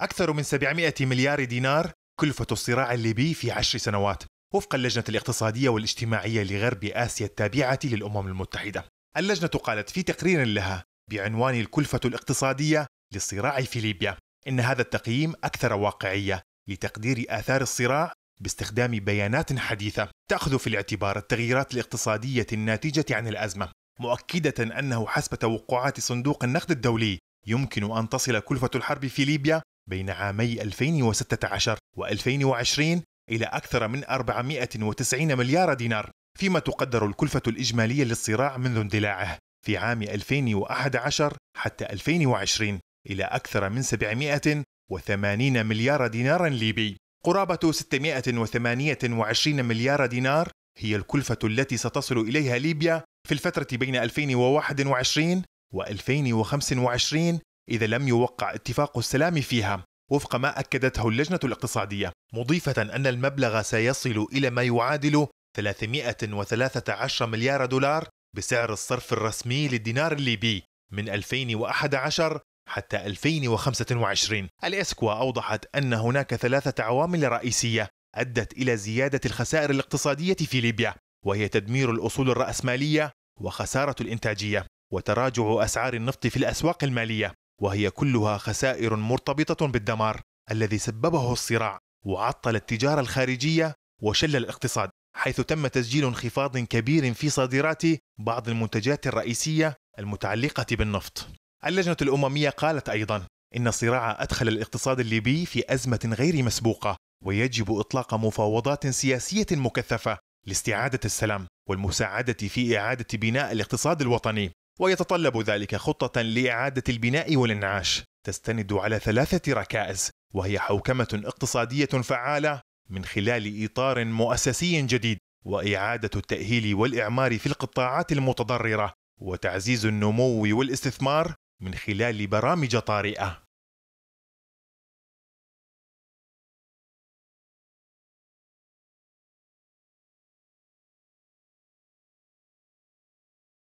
أكثر من 700 مليار دينار كلفة الصراع الليبي في عشر سنوات وفق اللجنة الاقتصادية والاجتماعية لغرب آسيا التابعة للأمم المتحدة اللجنة قالت في تقرير لها بعنوان الكلفة الاقتصادية للصراع في ليبيا إن هذا التقييم أكثر واقعية لتقدير آثار الصراع باستخدام بيانات حديثة تأخذ في الاعتبار التغييرات الاقتصادية الناتجة عن الأزمة مؤكدة أنه حسب توقعات صندوق النقد الدولي يمكن أن تصل كلفة الحرب في ليبيا بين عامي 2016 و2020 إلى أكثر من 490 مليار دينار فيما تقدر الكلفة الإجمالية للصراع منذ اندلاعه في عام 2011 حتى 2020 إلى أكثر من 780 مليار دينار ليبي قرابة 628 مليار دينار هي الكلفة التي ستصل إليها ليبيا في الفترة بين 2021 و 2025 إذا لم يوقع اتفاق السلام فيها وفق ما أكدته اللجنة الاقتصادية مضيفة أن المبلغ سيصل إلى ما يعادل 313 مليار دولار بسعر الصرف الرسمي للدينار الليبي من 2011 حتى 2025 الإسكوا أوضحت أن هناك ثلاثة عوامل رئيسية أدت إلى زيادة الخسائر الاقتصادية في ليبيا وهي تدمير الأصول الرأسمالية وخسارة الإنتاجية وتراجع أسعار النفط في الأسواق المالية وهي كلها خسائر مرتبطه بالدمار الذي سببه الصراع وعطل التجاره الخارجيه وشل الاقتصاد حيث تم تسجيل انخفاض كبير في صادرات بعض المنتجات الرئيسيه المتعلقه بالنفط اللجنه الامميه قالت ايضا ان الصراع ادخل الاقتصاد الليبي في ازمه غير مسبوقه ويجب اطلاق مفاوضات سياسيه مكثفه لاستعاده السلام والمساعده في اعاده بناء الاقتصاد الوطني ويتطلب ذلك خطة لإعادة البناء والإنعاش تستند على ثلاثة ركائز وهي حوكمة اقتصادية فعالة من خلال إطار مؤسسي جديد وإعادة التأهيل والإعمار في القطاعات المتضررة وتعزيز النمو والاستثمار من خلال برامج طارئة